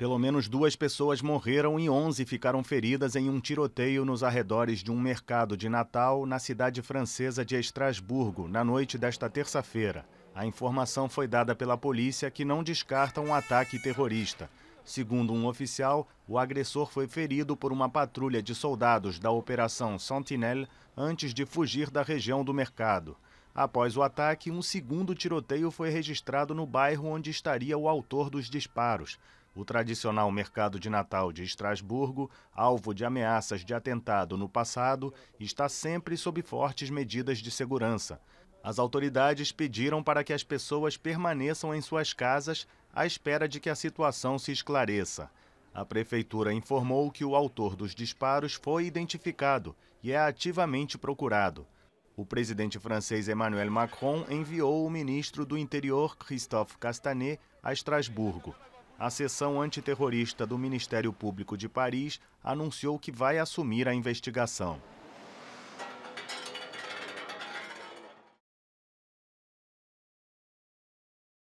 Pelo menos duas pessoas morreram e 11 ficaram feridas em um tiroteio nos arredores de um mercado de Natal na cidade francesa de Estrasburgo, na noite desta terça-feira. A informação foi dada pela polícia, que não descarta um ataque terrorista. Segundo um oficial, o agressor foi ferido por uma patrulha de soldados da Operação Sentinel antes de fugir da região do mercado. Após o ataque, um segundo tiroteio foi registrado no bairro onde estaria o autor dos disparos. O tradicional mercado de Natal de Estrasburgo, alvo de ameaças de atentado no passado, está sempre sob fortes medidas de segurança. As autoridades pediram para que as pessoas permaneçam em suas casas à espera de que a situação se esclareça. A prefeitura informou que o autor dos disparos foi identificado e é ativamente procurado. O presidente francês Emmanuel Macron enviou o ministro do Interior, Christophe Castanet, a Estrasburgo. A seção antiterrorista do Ministério Público de Paris anunciou que vai assumir a investigação.